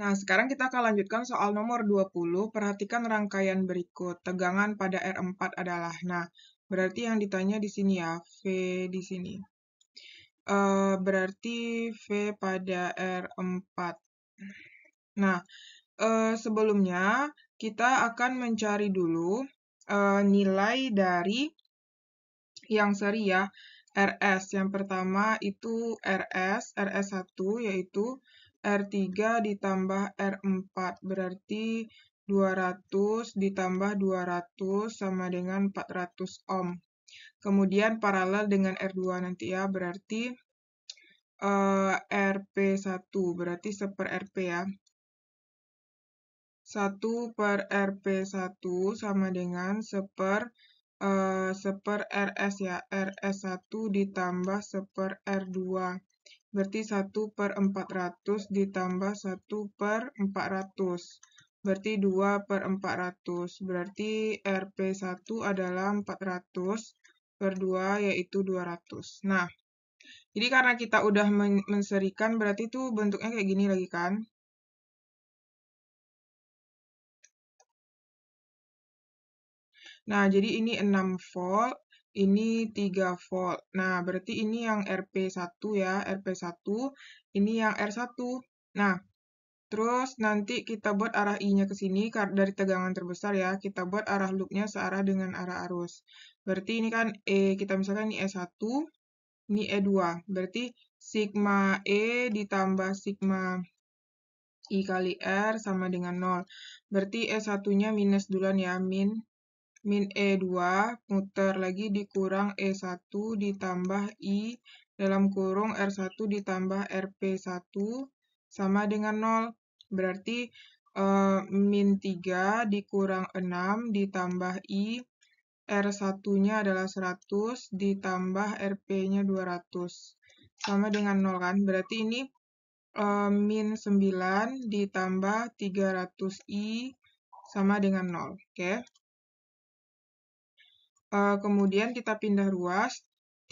Nah, sekarang kita akan lanjutkan soal nomor 20. Perhatikan rangkaian berikut. Tegangan pada R4 adalah. Nah, berarti yang ditanya di sini ya, V di sini. Uh, berarti V pada R4. Nah, uh, sebelumnya kita akan mencari dulu uh, nilai dari yang seri ya, RS. Yang pertama itu RS, RS1 yaitu R3 ditambah R4 berarti 200 ditambah 200 sama dengan 400 ohm. Kemudian paralel dengan R2 nanti ya, berarti uh, eh, RP1, berarti 1 ya. per RP ya. 1 per RP1 sama dengan 1 per, uh, eh, 1 per RS ya, RS1 ditambah 1 per R2 berarti 1 per 400 ditambah 1 per 400, berarti 2 per 400, berarti RP1 adalah 400 per 2 yaitu 200. Nah, jadi karena kita udah men menserikan, berarti itu bentuknya kayak gini lagi kan. Nah, jadi ini 6 volt, ini 3 volt. Nah, berarti ini yang RP1 ya, RP1, ini yang R1. Nah, terus nanti kita buat arah I-nya ke sini dari tegangan terbesar ya, kita buat arah loopnya searah dengan arah arus. Berarti ini kan E, kita misalkan ini E1, ini E2. Berarti sigma E ditambah sigma I kali R sama dengan 0. Berarti E1-nya minus duluan ya, min min E2, muter lagi dikurang E1 ditambah I dalam kurung R1 ditambah RP1 sama dengan 0. Berarti e, min 3 dikurang 6 ditambah I R1-nya adalah 100 ditambah RP-nya 200. Sama dengan 0 kan? Berarti ini e, min 9 ditambah 300I sama dengan 0. Oke. Okay? Eh, kemudian kita pindah ruas.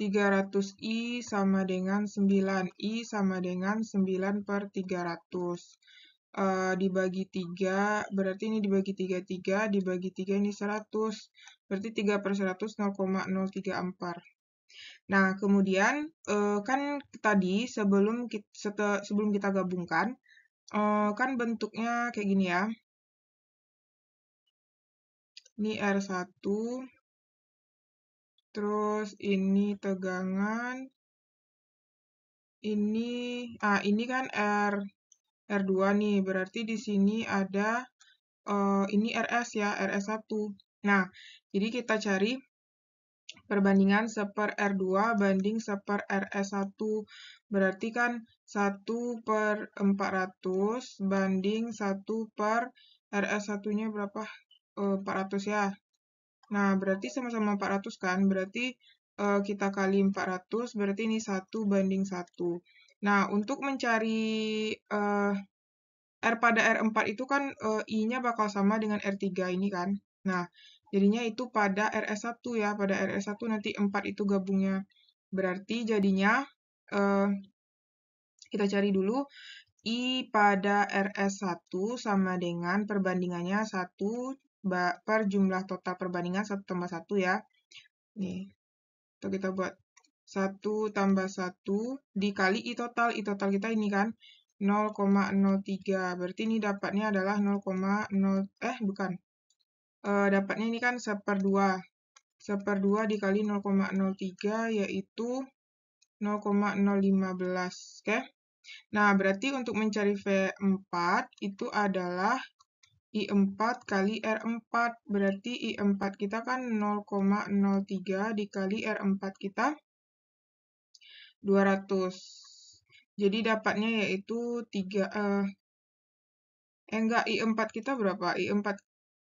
300i sama dengan 9i sama dengan 9 per 300. Uh, eh, dibagi 3, berarti ini dibagi 3, 3, dibagi 3 ini 100. Berarti 3 per 100 0,03 ampere. Nah, kemudian uh, kan tadi sebelum kita, sete, sebelum kita gabungkan, uh, kan bentuknya kayak gini ya. Ini R1, Terus ini tegangan. Ini ah ini kan R R2 nih, berarti di sini ada uh, ini RS ya, RS1. Nah, jadi kita cari perbandingan seper R2 banding seper RS1. Berarti kan 1 per 400 banding 1 per RS1-nya berapa? 400 eh, ya. Nah, berarti sama-sama 400 kan? Berarti uh, kita kali 400, berarti ini 1 banding 1. Nah, untuk mencari uh, R pada R4 itu kan uh, I-nya bakal sama dengan R3 ini kan? Nah, jadinya itu pada RS1 ya. Pada RS1 nanti 4 itu gabungnya. Berarti jadinya... Uh, kita cari dulu I pada RS1 sama dengan perbandingannya 1 per jumlah total perbandingan 1 tambah 1 ya. Iya. Nih, atau kita buat 1 tambah 1 dikali i total. I total kita ini kan 0,03. Berarti ini dapatnya adalah 0,0 eh bukan. E, dapatnya ini kan seperdua. Seperdua dikali 0,03 yaitu 0,015. Oke. Okay? Nah, berarti untuk mencari V4 itu adalah I4 kali R4. Berarti I4 kita kan 0,03 dikali R4 kita 200. Jadi dapatnya yaitu 3, eh, eh enggak, I4 kita berapa? I4,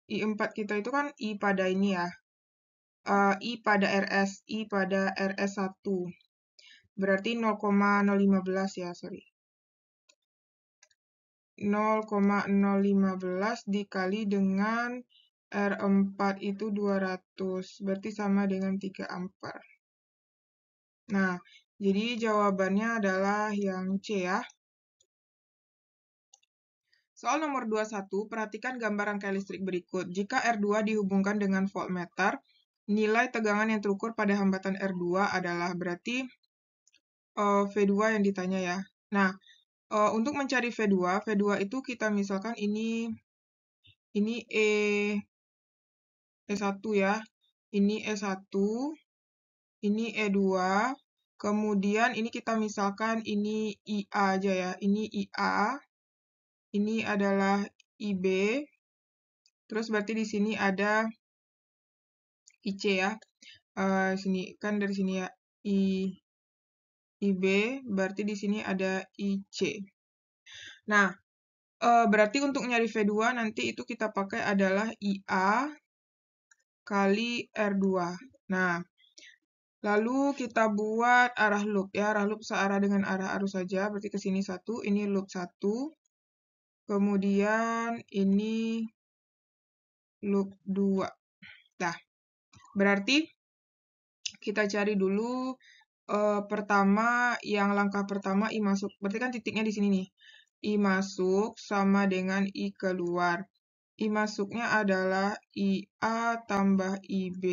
I4 kita itu kan I pada ini ya. Uh, I pada RS, I pada RS1. Berarti 0,015 ya, sorry. 0,015 dikali dengan R4 itu 200, berarti sama dengan 3 ampere. Nah, jadi jawabannya adalah yang C ya. Soal nomor 21, perhatikan gambar rangkaian listrik berikut. Jika R2 dihubungkan dengan voltmeter, nilai tegangan yang terukur pada hambatan R2 adalah berarti uh, eh, V2 yang ditanya ya. Nah, Eh, untuk mencari V2, V2 itu kita misalkan ini ini E E1 ya. Ini E1, ini E2, kemudian ini kita misalkan ini IA aja ya. Ini IA, ini adalah IB. Terus berarti di sini ada IC ya. Uh, sini kan dari sini ya I IB, berarti di sini ada IC. Nah, e, berarti untuk nyari V2 nanti itu kita pakai adalah IA kali R2. Nah, lalu kita buat arah loop ya, arah loop searah dengan arah arus saja, berarti ke sini satu, ini loop satu, kemudian ini loop dua. Nah, berarti kita cari dulu Eh, pertama yang langkah pertama I masuk, berarti kan titiknya di sini nih. I masuk sama dengan I keluar. I masuknya adalah i a tambah i b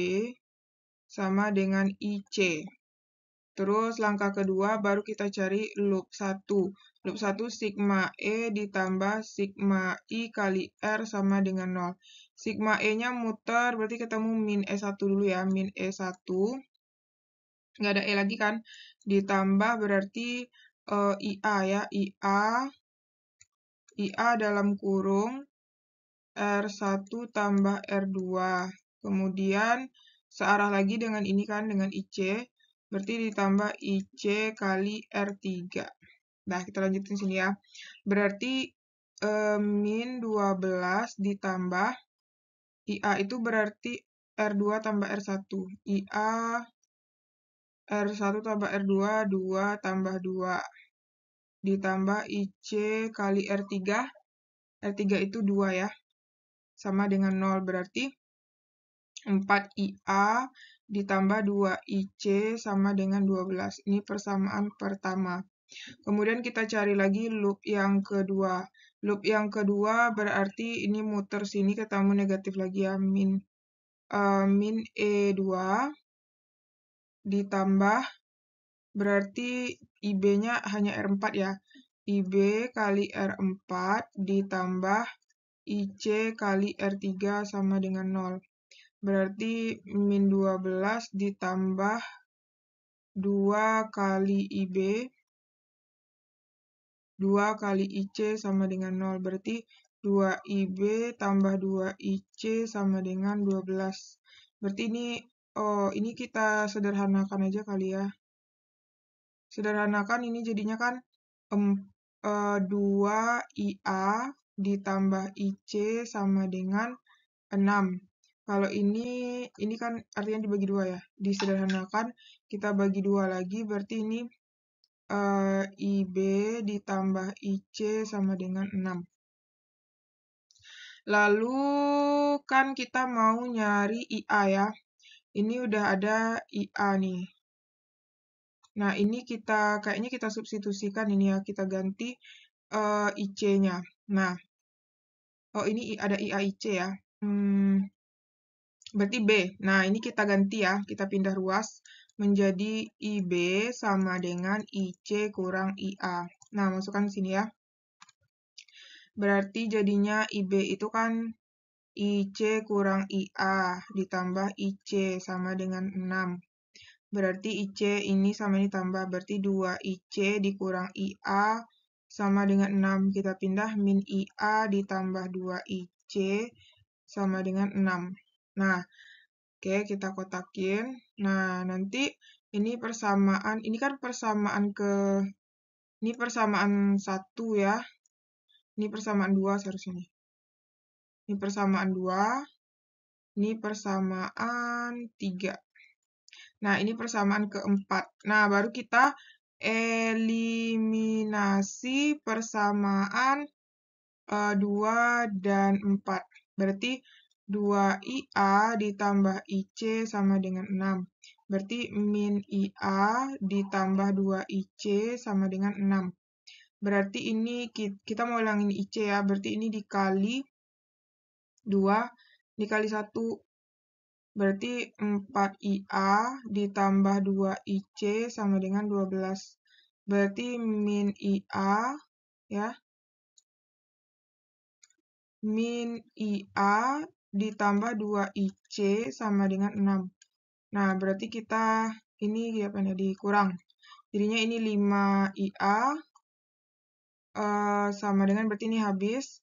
sama dengan i c Terus langkah kedua baru kita cari loop satu Loop satu sigma E ditambah sigma I kali R sama dengan nol Sigma E-nya muter berarti ketemu min E1 dulu ya, min E1 nggak ada E lagi kan ditambah berarti uh, eh, IA ya IA IA dalam kurung R1 tambah R2 kemudian searah lagi dengan ini kan dengan IC berarti ditambah IC kali R3 nah kita lanjutin sini ya berarti e, min 12 ditambah IA itu berarti R2 tambah R1 IA R1 tambah R2, 2 tambah 2. Ditambah IC kali R3. R3 itu 2 ya. Sama dengan 0, berarti 4IA ditambah 2IC sama dengan 12. Ini persamaan pertama. Kemudian kita cari lagi loop yang kedua. Loop yang kedua berarti ini muter sini ketemu negatif lagi ya, min, uh, min E2 ditambah berarti IB-nya hanya R4 ya. IB kali R4 ditambah IC kali R3 sama dengan 0. Berarti min 12 ditambah 2 kali IB, 2 kali IC sama dengan 0. Berarti 2IB tambah 2IC sama dengan 12. Berarti ini oh ini kita sederhanakan aja kali ya. Sederhanakan ini jadinya kan um, uh, 2IA ditambah IC sama dengan 6. Kalau ini, ini kan artinya dibagi dua ya. Disederhanakan, kita bagi dua lagi, berarti ini uh, eh, IB ditambah IC sama dengan 6. Lalu kan kita mau nyari IA ya ini udah ada IA nih. Nah, ini kita kayaknya kita substitusikan ini ya, kita ganti uh, eh, IC-nya. Nah, oh ini ada IAIC ya. Hmm, berarti B. Nah, ini kita ganti ya, kita pindah ruas menjadi IB sama dengan IC kurang IA. Nah, masukkan sini ya. Berarti jadinya IB itu kan IC kurang IA ditambah IC sama dengan 6. Berarti IC ini sama ini tambah, berarti 2 IC dikurang IA sama dengan 6. Kita pindah min IA ditambah 2 IC sama dengan 6. Nah, oke kita kotakin. Nah, nanti ini persamaan, ini kan persamaan ke, ini persamaan 1 ya. Ini persamaan 2 seharusnya nih. Ini persamaan 2. Ini persamaan 3. Nah, ini persamaan keempat. Nah, baru kita eliminasi persamaan e, uh, 2 dan 4. Berarti 2IA ditambah IC sama dengan 6. Berarti min IA ditambah 2IC sama dengan 6. Berarti ini kita mau ulangin IC ya. Berarti ini dikali 2 dikali 1 berarti 4IA ditambah 2IC sama dengan 12. Berarti min IA ya. Min IA ditambah 2IC sama dengan 6. Nah, berarti kita ini apa ya, dikurang. Jadinya ini 5IA uh, eh, sama dengan berarti ini habis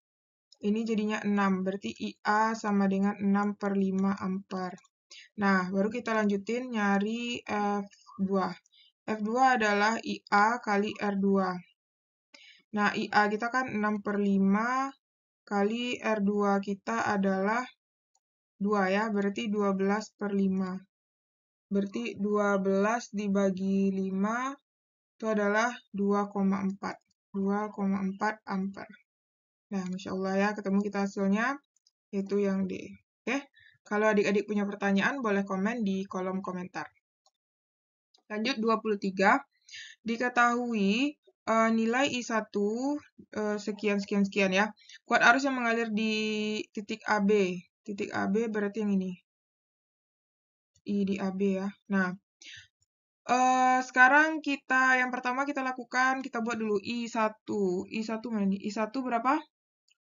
ini jadinya 6, berarti IA sama dengan 6 per 5 ampere. Nah, baru kita lanjutin nyari F2. F2 adalah IA kali R2. Nah, IA kita kan 6 per 5 kali R2 kita adalah 2 ya, berarti 12 per 5. Berarti 12 dibagi 5 itu adalah 2,4. 2,4 ampere. Nah, Masya Allah ya, ketemu kita hasilnya, itu yang D. Oke, kalau adik-adik punya pertanyaan, boleh komen di kolom komentar. Lanjut 23. Diketahui uh, nilai I1 sekian eh, sekian sekian sekian ya. Kuat arus yang mengalir di titik AB. Titik AB berarti yang ini. I di AB ya. Nah, uh, sekarang kita yang pertama kita lakukan kita buat dulu I1. I1 mana nih? I1 berapa?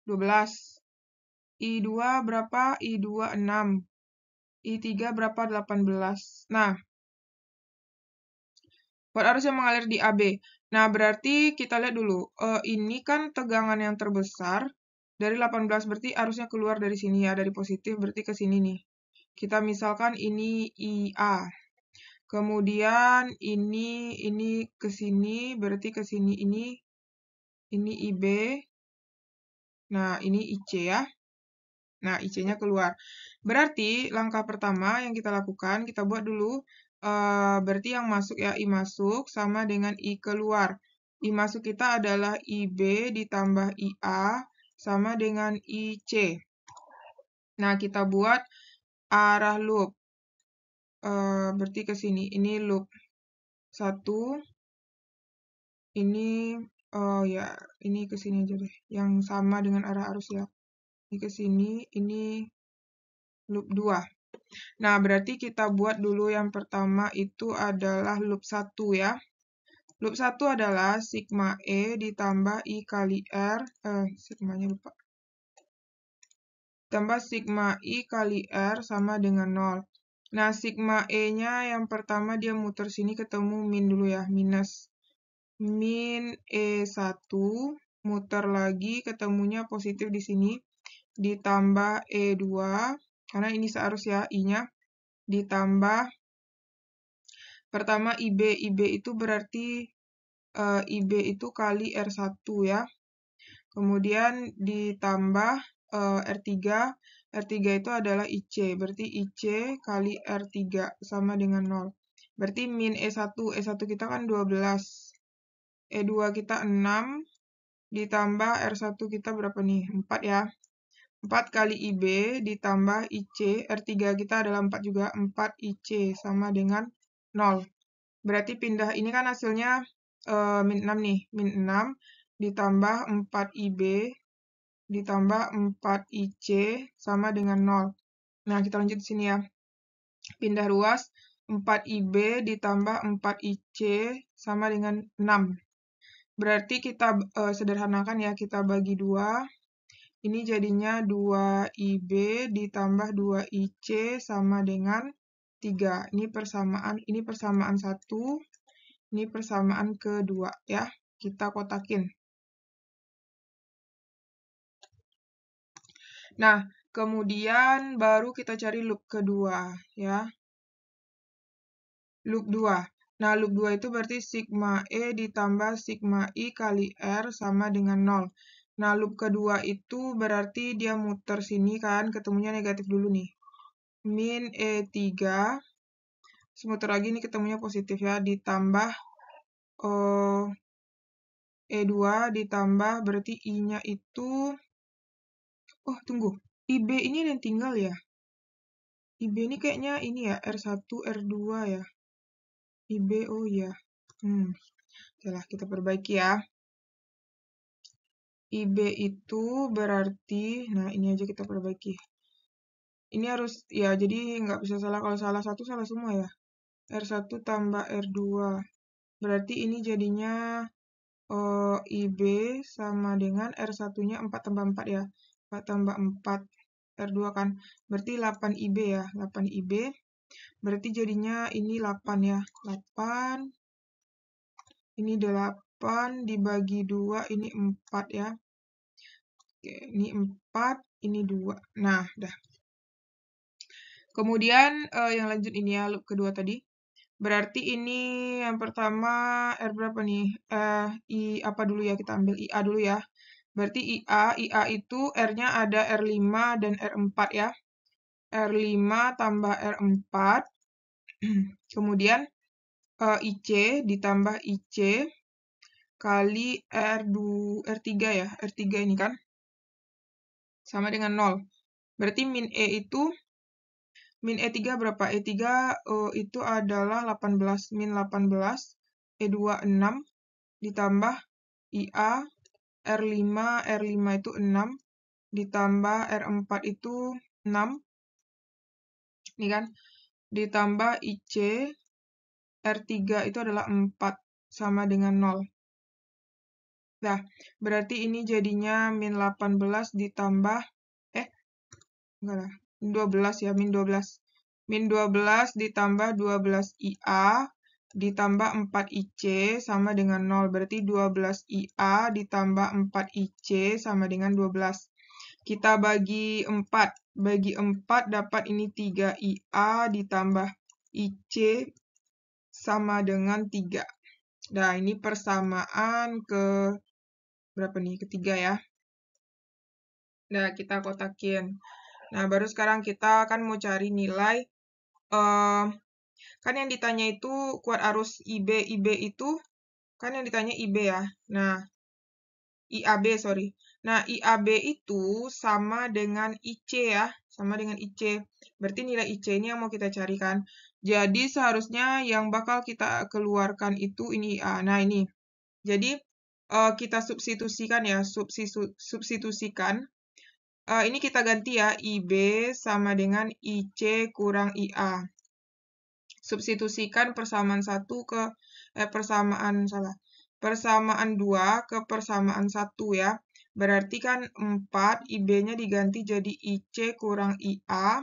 12. I2 berapa? I2 6. I3 berapa? 18. Nah, buat arus yang mengalir di AB. Nah, berarti kita lihat dulu. E, ini kan tegangan yang terbesar dari 18, berarti arusnya keluar dari sini ya, dari positif, berarti ke sini nih. Kita misalkan ini IA. Kemudian ini, ini ke sini, berarti ke sini ini, ini IB. Nah, ini IC ya. Nah, IC-nya keluar. Berarti langkah pertama yang kita lakukan, kita buat dulu uh, berarti yang masuk ya I masuk sama dengan I keluar. I masuk kita adalah IB ditambah IA sama dengan IC. Nah, kita buat arah loop. Uh, berarti ke sini. Ini loop. Satu. Ini Oh ya, ini ke sini aja deh. Yang sama dengan arah arus ya. Ini ke sini, ini loop 2. Nah, berarti kita buat dulu yang pertama itu adalah loop 1 ya. Loop 1 adalah sigma E ditambah I kali R, eh, sigmanya lupa. Tambah sigma I kali R sama dengan 0. Nah, sigma E-nya yang pertama dia muter sini ketemu min dulu ya, minus min E1 muter lagi ketemunya positif di sini ditambah E2 karena ini seharusnya ya I-nya ditambah pertama IB IB itu berarti uh, e, IB itu kali R1 ya kemudian ditambah uh, R3 R3 itu adalah IC berarti IC kali R3 sama dengan 0 berarti min E1 E1 kita kan 12 E2 kita 6, ditambah R1 kita berapa nih? 4 ya. 4 kali IB ditambah IC, R3 kita adalah 4 juga, 4 IC sama dengan 0. Berarti pindah, ini kan hasilnya uh, min 6 nih, min 6 ditambah 4 IB ditambah 4 IC sama dengan 0. Nah, kita lanjut di sini ya. Pindah ruas, 4 IB ditambah 4 IC sama dengan 6. Berarti kita uh, sederhanakan ya, kita bagi dua Ini jadinya 2IB ditambah 2IC sama dengan 3. Ini persamaan ini persamaan 1, ini persamaan kedua ya. Kita kotakin. Nah, kemudian baru kita cari loop kedua ya. Loop 2. Nah, loop 2 itu berarti sigma E ditambah sigma I kali R sama dengan 0. Nah, loop kedua itu berarti dia muter sini kan, ketemunya negatif dulu nih. Min E3, semuter lagi ini ketemunya positif ya, ditambah oh, eh, E2 ditambah berarti I-nya itu, oh tunggu, IB ini yang tinggal ya? IB ini kayaknya ini ya, R1, R2 ya. IB, oh iya. Hmm. Oke lah, kita perbaiki ya. IB itu berarti, nah ini aja kita perbaiki. Ini harus, ya jadi nggak bisa salah. Kalau salah satu, salah semua ya. R1 tambah R2. Berarti ini jadinya uh, eh, IB sama dengan R1-nya 4 tambah 4 ya. 4 tambah 4 R2 kan. Berarti 8 IB ya. 8 IB Berarti jadinya ini 8 ya. 8. Ini 8 dibagi 2, ini 4 ya. Oke, ini 4, ini 2. Nah, dah. Kemudian eh, yang lanjut ini ya, loop kedua tadi. Berarti ini yang pertama R berapa nih? Eh, I apa dulu ya? Kita ambil IA dulu ya. Berarti IA, IA itu R-nya ada R5 dan R4 ya. R5 tambah R4, kemudian eh, IC ditambah IC kali R2, R3 ya, R3 ini kan, sama dengan 0. Berarti min E itu, min E3 berapa? E3 uh, eh, itu adalah 18, min 18, E2 6, ditambah IA, R5, R5 itu 6, ditambah R4 itu 6, ini kan ditambah IC R3 itu adalah 4 sama dengan 0 Nah, berarti ini jadinya min 18 ditambah, eh, enggak lah, 12 ya, min 12. Min 12 ditambah 12IA ditambah 4IC sama dengan 0. Berarti 12IA ditambah 4IC sama dengan 12. Kita bagi 4. Bagi 4 dapat ini 3IA ditambah IC sama dengan 3. Nah, ini persamaan ke berapa nih? Ketiga ya. Nah, kita kotakin. Nah, baru sekarang kita akan mau cari nilai. Uh, kan yang ditanya itu kuat arus IB. IB itu, kan yang ditanya IB ya. Nah, IAB, sorry. Nah, IAB itu sama dengan IC ya, sama dengan IC. Berarti nilai IC ini yang mau kita carikan. Jadi seharusnya yang bakal kita keluarkan itu ini IA. Nah, ini. Jadi eh, kita substitusikan ya, substitusikan. Eh, ini kita ganti ya, IB sama dengan IC kurang IA. Substitusikan persamaan satu ke, eh persamaan, salah, persamaan 2 ke persamaan 1 ya. Berarti kan 4, IB-nya diganti jadi IC kurang IA, uh,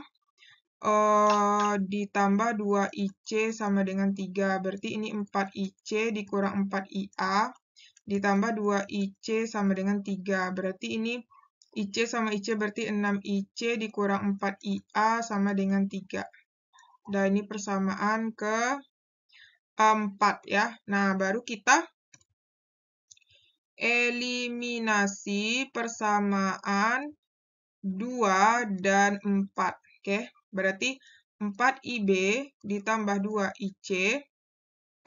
eh, ditambah 2IC sama dengan 3. Berarti ini 4IC dikurang 4IA, ditambah 2IC sama dengan 3. Berarti ini IC sama IC berarti 6IC dikurang 4IA sama dengan 3. Dan nah, ini persamaan ke 4 eh, ya. Nah, baru kita eliminasi persamaan 2 dan 4. Oke, berarti 4IB ditambah 2IC uh,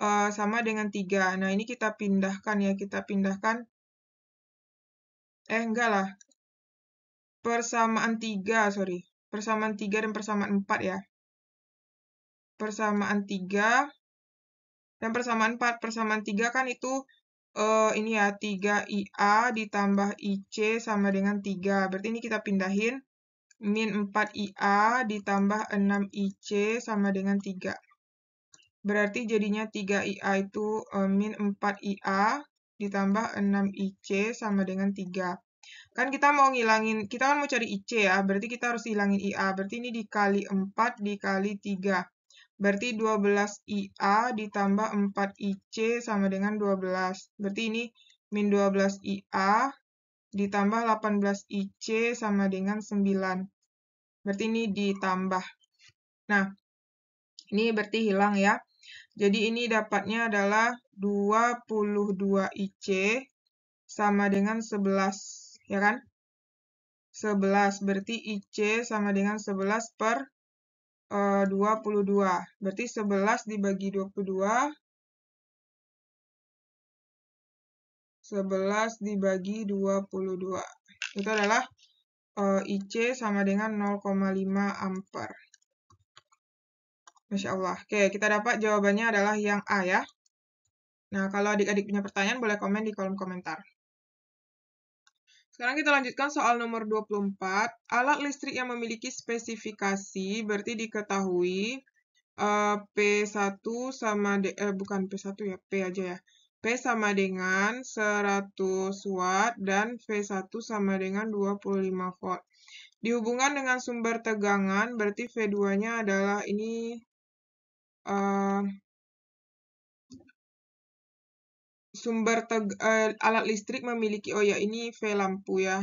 eh, sama dengan 3. Nah, ini kita pindahkan ya. Kita pindahkan. Eh, enggak lah. Persamaan 3, sorry. Persamaan 3 dan persamaan 4 ya. Persamaan 3 dan persamaan 4. Persamaan 3 kan itu uh, ini ya 3IA ditambah IC sama dengan 3. Berarti ini kita pindahin min 4IA ditambah 6IC sama dengan 3. Berarti jadinya 3IA itu uh, min 4IA ditambah 6IC sama dengan 3. Kan kita mau ngilangin, kita kan mau cari IC ya, berarti kita harus hilangin IA. Berarti ini dikali 4 dikali 3. Berarti 12IA ditambah 4IC sama dengan 12. Berarti ini min 12IA ditambah 18IC sama dengan 9. Berarti ini ditambah. Nah, ini berarti hilang ya. Jadi ini dapatnya adalah 22IC sama dengan 11, ya kan? 11, berarti IC sama dengan 11 per 22. Eh, Berarti 11 dibagi 22. 11 dibagi 22. Itu adalah eh, IC sama dengan 0,5 ampere. Masya Allah. Oke, kita dapat jawabannya adalah yang A ya. Nah, kalau adik-adik punya pertanyaan, boleh komen di kolom komentar. Sekarang kita lanjutkan soal nomor 24. Alat listrik yang memiliki spesifikasi berarti diketahui uh, eh, P1 sama, de, eh, bukan P1 ya, P aja ya. P sama dengan 100 Watt dan V1 sama dengan 25 Volt. Dihubungkan dengan sumber tegangan, berarti V2-nya adalah ini uh, sumber teg, uh, alat listrik memiliki oh ya ini V lampu ya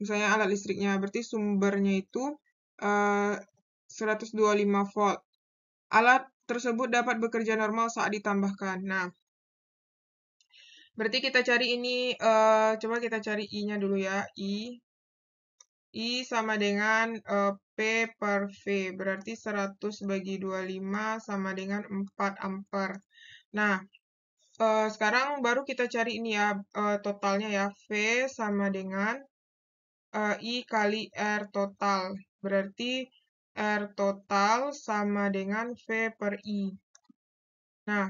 misalnya alat listriknya berarti sumbernya itu eh, uh, 125 volt alat tersebut dapat bekerja normal saat ditambahkan nah berarti kita cari ini uh, coba kita cari i nya dulu ya i i sama dengan uh, p per v berarti 100 bagi 25 sama dengan 4 ampere nah Eh, sekarang baru kita cari ini ya uh, totalnya ya V sama dengan uh, I kali R total. Berarti R total sama dengan V per I. Nah,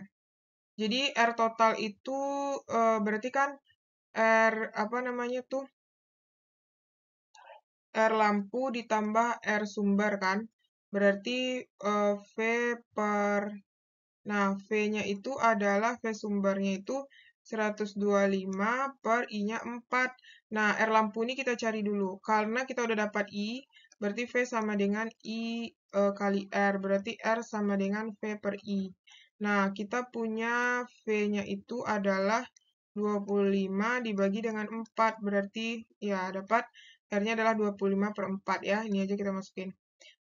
jadi R total itu uh, berarti kan R apa namanya tuh? R lampu ditambah R sumber kan? Berarti uh, V per Nah, V-nya itu adalah V sumbernya itu 125 per I-nya 4. Nah, R lampu ini kita cari dulu. Karena kita udah dapat I, berarti V sama dengan I e, kali R. Berarti R sama dengan V per I. Nah, kita punya V-nya itu adalah 25 dibagi dengan 4. Berarti ya dapat R-nya adalah 25 per 4 ya. Ini aja kita masukin.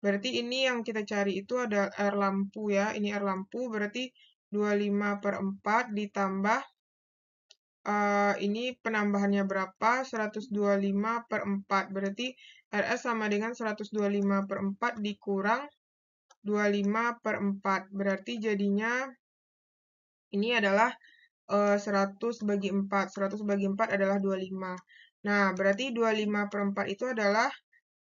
Berarti ini yang kita cari itu ada R lampu ya. Ini R lampu berarti 25 per 4 ditambah uh, ini penambahannya berapa? 125 per 4. Berarti RS sama dengan 125 per 4 dikurang 25 per 4. Berarti jadinya ini adalah uh, eh, 100 bagi 4. 100 bagi 4 adalah 25. Nah, berarti 25 per 4 itu adalah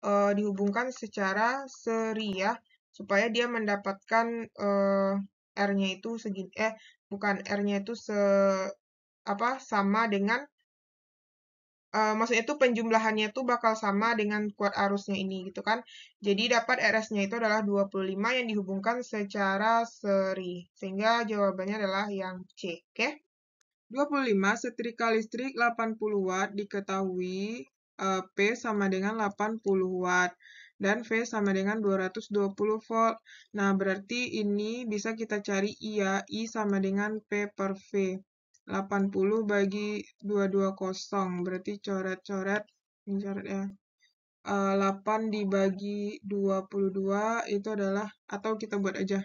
uh, dihubungkan secara seri ya, supaya dia mendapatkan uh, R-nya itu segini eh bukan R-nya itu se apa sama dengan uh, maksudnya itu penjumlahannya itu bakal sama dengan kuat arusnya ini gitu kan. Jadi dapat RS-nya itu adalah 25 yang dihubungkan secara seri. Sehingga jawabannya adalah yang C, oke? Okay? 25 setrika listrik 80 watt diketahui Eh, P sama dengan 80 Watt dan V sama dengan 220 volt. Nah, berarti ini bisa kita cari I ya, I sama dengan P per V. 80 bagi 220, berarti coret-coret, ini coret ya. 8 eh, dibagi 22 itu adalah, atau kita buat aja.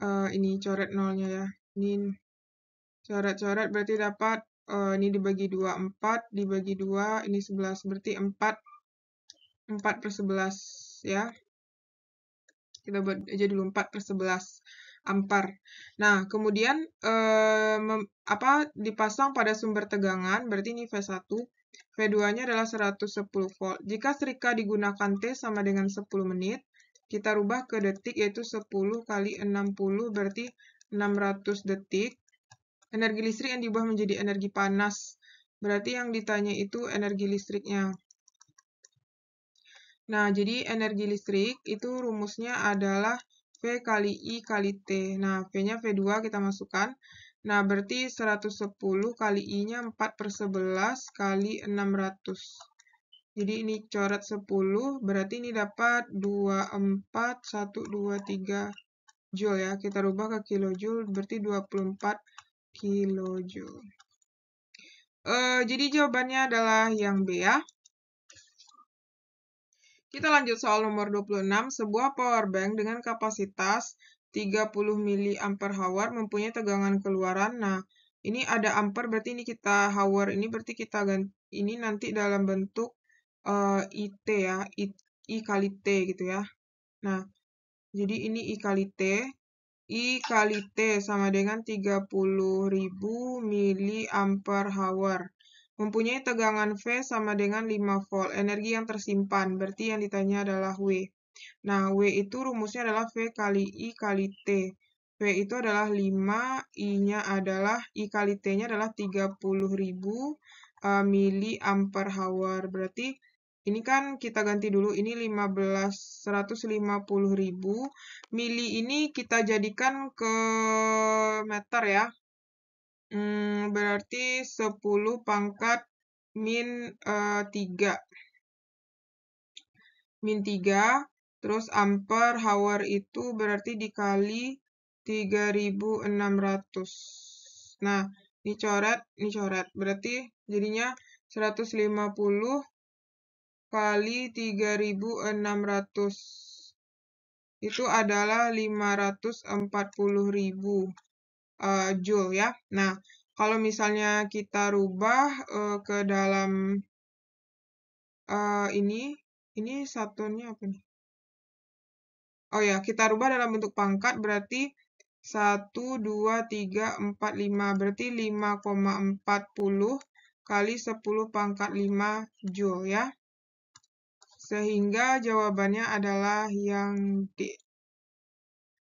Eh, ini coret nolnya ya, ini coret-coret berarti dapat uh, ini dibagi 2, 4, dibagi 2, ini 11, berarti 4, 4 per 11 ya. Kita buat aja dulu 4 per 11 ampar. Nah, kemudian uh, apa dipasang pada sumber tegangan, berarti ini V1 V2-nya adalah 110 volt. Jika serika digunakan T sama dengan 10 menit, kita rubah ke detik yaitu 10 kali 60 berarti 600 detik. Energi listrik yang diubah menjadi energi panas. Berarti yang ditanya itu energi listriknya. Nah, jadi energi listrik itu rumusnya adalah V kali I kali T. Nah, V-nya V2 kita masukkan. Nah, berarti 110 kali I-nya 4 per 11 kali 600. Jadi ini coret 10, berarti ini dapat 24123 1, Joule ya. Kita rubah ke kilojoule, berarti 24 kilojoule. Uh, jadi jawabannya adalah yang B ya. Kita lanjut soal nomor 26. Sebuah power bank dengan kapasitas 30 mAh mempunyai tegangan keluaran. Nah, ini ada ampere berarti ini kita hour ini berarti kita ganti, ini nanti dalam bentuk uh, eh, IT ya, I, I kali T gitu ya. Nah, jadi ini I kali T. I kali T sama dengan 30.000 ampere hour. Mempunyai tegangan V sama dengan 5 volt. Energi yang tersimpan, berarti yang ditanya adalah W. Nah, W itu rumusnya adalah V kali I kali T. V itu adalah 5, I-nya adalah, I kali T-nya adalah 30.000 eh, mili ampere hour. Berarti ini kan kita ganti dulu, ini 15, 150 ribu. Mili ini kita jadikan ke meter ya. Hmm, berarti 10 pangkat min uh, eh, 3. Min 3, terus ampere hour itu berarti dikali 3600. Nah, ini coret, ini coret. Berarti jadinya 150 kali 3600 itu adalah 540.000 uh, eh, joule ya. Nah, kalau misalnya kita rubah uh, ke dalam uh, ini, ini satunya apa nih? Oh ya, kita rubah dalam bentuk pangkat berarti 1, 2, 3, 4, 5. Berarti 5,40 kali 10 pangkat 5 joule ya. Sehingga jawabannya adalah yang D.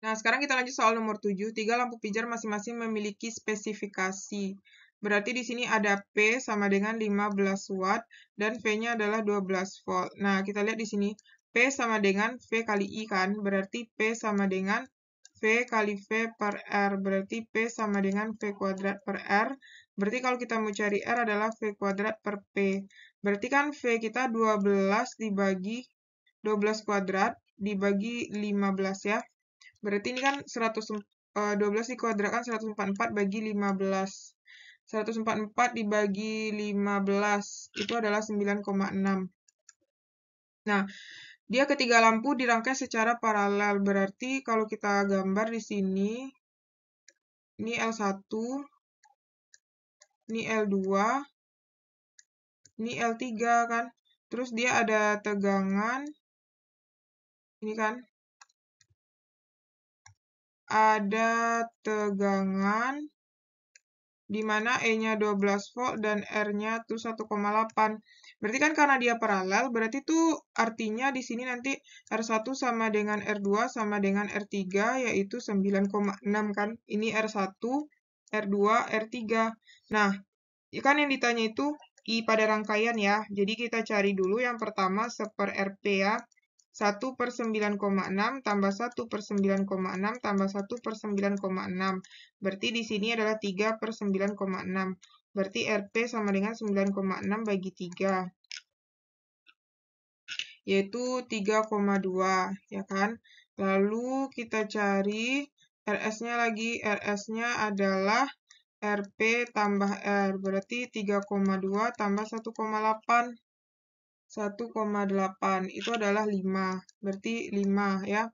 Nah, sekarang kita lanjut soal nomor 7. Tiga lampu pijar masing-masing memiliki spesifikasi. Berarti di sini ada P sama dengan 15 Watt dan V-nya adalah 12 Volt. Nah, kita lihat di sini. P sama dengan V kali I kan? Berarti P sama dengan V kali V per R. Berarti P sama dengan V kuadrat per R. Berarti kalau kita mau cari R adalah V kuadrat per P. Berarti kan V kita 12 dibagi 12 kuadrat dibagi 15 ya. Berarti ini kan 100, 12 dikuadratkan 144 bagi 15. 144 dibagi 15 itu adalah 9,6. Nah, dia ketiga lampu dirangkai secara paralel. Berarti kalau kita gambar di sini, ini L1, ini L2, ini L3 kan terus dia ada tegangan ini kan ada tegangan di mana E-nya 12 volt dan R-nya tuh 1,8. Berarti kan karena dia paralel, berarti tuh artinya di sini nanti R1 sama dengan R2 sama dengan R3 yaitu 9,6 kan. Ini R1, R2, R3. Nah, ya kan yang ditanya itu I pada rangkaian ya. Jadi kita cari dulu yang pertama 1 per RP ya. 1 per 9,6 tambah 1 per 9,6 tambah 1 per 9,6. Berarti di sini adalah 3 per 9,6. Berarti RP sama dengan 9,6 bagi 3. Yaitu 3,2 ya kan. Lalu kita cari RS-nya lagi. RS-nya adalah RP tambah R. Berarti 3,2 tambah 1,8. 1,8 itu adalah 5. Berarti 5 ya.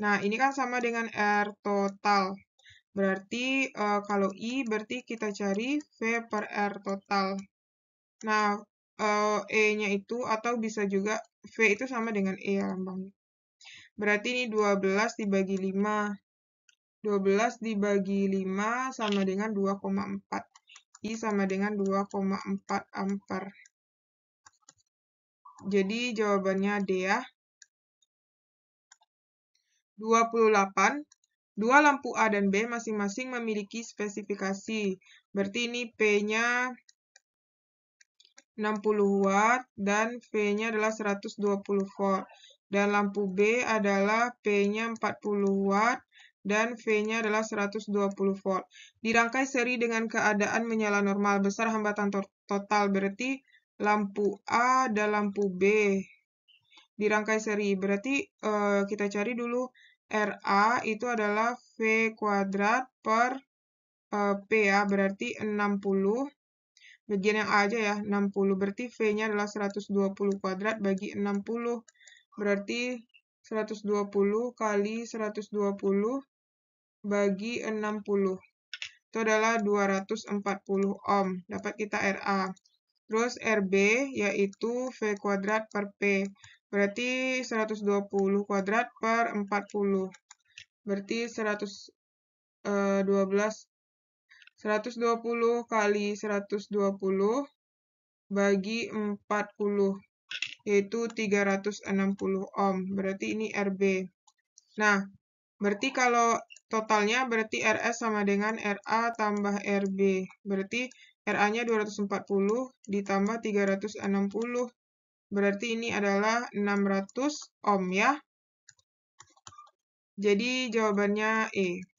Nah, ini kan sama dengan R total. Berarti e, kalau I berarti kita cari V per R total. Nah, eh, E-nya itu atau bisa juga V itu sama dengan E ya lambangnya. Berarti ini 12 dibagi 5. 12 dibagi 5 sama dengan 2,4. I sama dengan 2,4 ampere. Jadi jawabannya D ya. 28. Dua lampu A dan B masing-masing memiliki spesifikasi. Berarti ini P-nya 60 Watt dan V-nya adalah 120 Volt. Dan lampu B adalah P-nya 40 Watt dan V-nya adalah 120 volt. Dirangkai seri dengan keadaan menyala normal. Besar hambatan to total berarti lampu A dan lampu B dirangkai seri. Berarti uh, kita cari dulu RA itu adalah V kuadrat per uh, P ya, berarti 60. Bagian yang A aja ya, 60. Berarti V-nya adalah 120 kuadrat bagi 60. Berarti 120 kali 120 bagi 60. Itu adalah 240 ohm. Dapat kita RA. Terus RB yaitu V kuadrat per P. Berarti 120 kuadrat per 40. Berarti 112 120 eh, kali 120 bagi 40 yaitu 360 ohm. Berarti ini RB. Nah, berarti kalau Totalnya berarti RS sama dengan RA tambah RB. Berarti RA-nya 240 ditambah 360. Berarti ini adalah 600 ohm ya. Jadi jawabannya E.